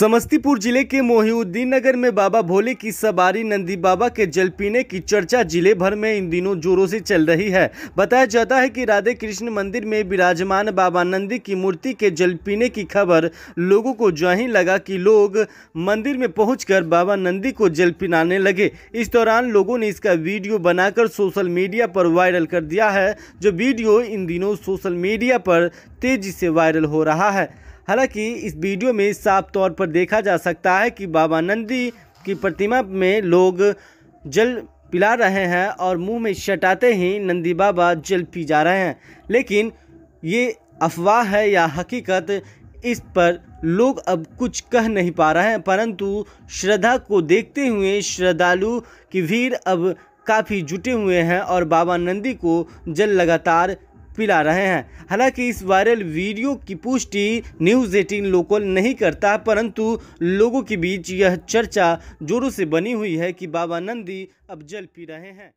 समस्तीपुर जिले के मोहिउद्दीन नगर में बाबा भोले की सवारी नंदी बाबा के जल पीने की चर्चा जिले भर में इन दिनों जोरों से चल रही है बताया जाता है कि राधे कृष्ण मंदिर में विराजमान बाबा नंदी की मूर्ति के जल पीने की खबर लोगों को ज्वां ही लगा कि लोग मंदिर में पहुंचकर बाबा नंदी को जल पिलाने लगे इस दौरान लोगों ने इसका वीडियो बनाकर सोशल मीडिया पर वायरल कर दिया है जो वीडियो इन दिनों सोशल मीडिया पर तेजी से वायरल हो रहा है हालांकि इस वीडियो में साफ तौर पर देखा जा सकता है कि बाबा नंदी की प्रतिमा में लोग जल पिला रहे हैं और मुंह में शटाते ही नंदी बाबा जल पी जा रहे हैं लेकिन ये अफवाह है या हकीकत इस पर लोग अब कुछ कह नहीं पा रहे हैं परंतु श्रद्धा को देखते हुए श्रद्धालु की भीड़ अब काफ़ी जुटे हुए हैं और बाबा नंदी को जल लगातार पिला रहे हैं हालांकि इस वायरल वीडियो की पुष्टि न्यूज़ एटीन लोकल नहीं करता परंतु लोगों के बीच यह चर्चा जोरों से बनी हुई है कि बाबा नंदी अब जल पी रहे हैं